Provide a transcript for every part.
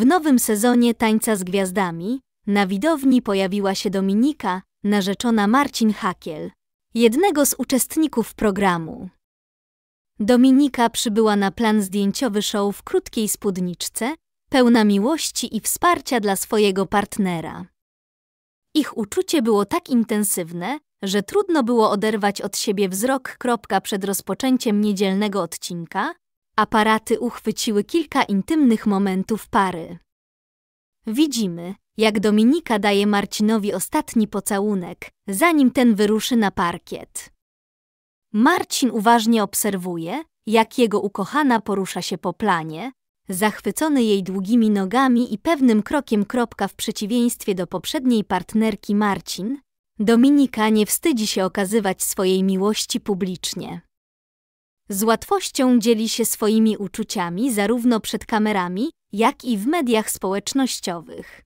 W nowym sezonie Tańca z Gwiazdami na widowni pojawiła się Dominika, narzeczona Marcin Hakiel, jednego z uczestników programu. Dominika przybyła na plan zdjęciowy show w krótkiej spódniczce, pełna miłości i wsparcia dla swojego partnera. Ich uczucie było tak intensywne, że trudno było oderwać od siebie wzrok. Kropka przed rozpoczęciem niedzielnego odcinka Aparaty uchwyciły kilka intymnych momentów pary. Widzimy, jak Dominika daje Marcinowi ostatni pocałunek, zanim ten wyruszy na parkiet. Marcin uważnie obserwuje, jak jego ukochana porusza się po planie, zachwycony jej długimi nogami i pewnym krokiem kropka w przeciwieństwie do poprzedniej partnerki Marcin, Dominika nie wstydzi się okazywać swojej miłości publicznie. Z łatwością dzieli się swoimi uczuciami zarówno przed kamerami, jak i w mediach społecznościowych.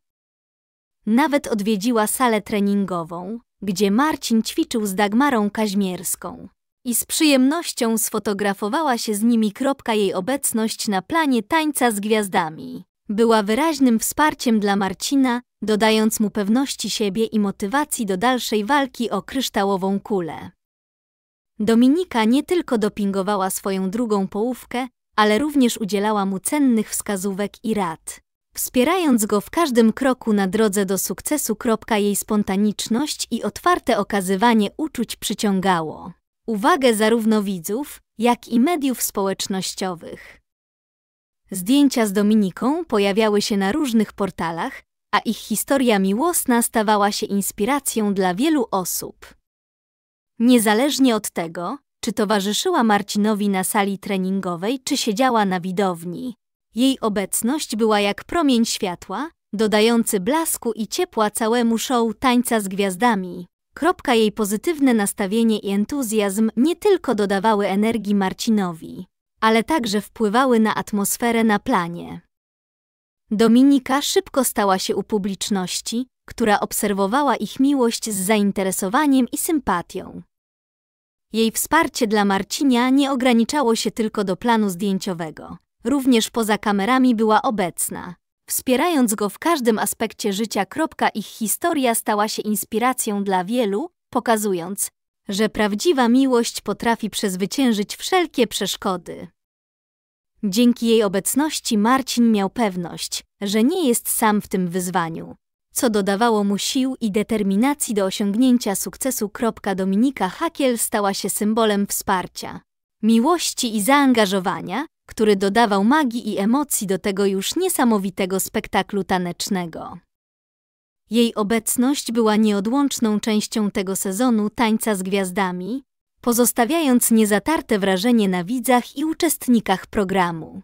Nawet odwiedziła salę treningową, gdzie Marcin ćwiczył z Dagmarą Kaźmierską i z przyjemnością sfotografowała się z nimi. kropka Jej obecność na planie tańca z gwiazdami była wyraźnym wsparciem dla Marcina, dodając mu pewności siebie i motywacji do dalszej walki o kryształową kulę. Dominika nie tylko dopingowała swoją drugą połówkę, ale również udzielała mu cennych wskazówek i rad, wspierając go w każdym kroku na drodze do sukcesu. Jej spontaniczność i otwarte okazywanie uczuć przyciągało uwagę zarówno widzów, jak i mediów społecznościowych. Zdjęcia z Dominiką pojawiały się na różnych portalach, a ich historia miłosna stawała się inspiracją dla wielu osób. Niezależnie od tego, czy towarzyszyła Marcinowi na sali treningowej, czy siedziała na widowni, jej obecność była jak promień światła, dodający blasku i ciepła całemu show Tańca z Gwiazdami. Kropka jej pozytywne nastawienie i entuzjazm nie tylko dodawały energii Marcinowi, ale także wpływały na atmosferę na planie. Dominika szybko stała się u publiczności, która obserwowała ich miłość z zainteresowaniem i sympatią. Jej wsparcie dla Marcinia nie ograniczało się tylko do planu zdjęciowego. Również poza kamerami była obecna, wspierając go w każdym aspekcie życia. Kropka Ich historia stała się inspiracją dla wielu, pokazując, że prawdziwa miłość potrafi przezwyciężyć wszelkie przeszkody. Dzięki jej obecności Marcin miał pewność, że nie jest sam w tym wyzwaniu co dodawało mu sił i determinacji do osiągnięcia sukcesu. Dominika Hakiel stała się symbolem wsparcia, miłości i zaangażowania, który dodawał magii i emocji do tego już niesamowitego spektaklu tanecznego. Jej obecność była nieodłączną częścią tego sezonu Tańca z Gwiazdami, pozostawiając niezatarte wrażenie na widzach i uczestnikach programu.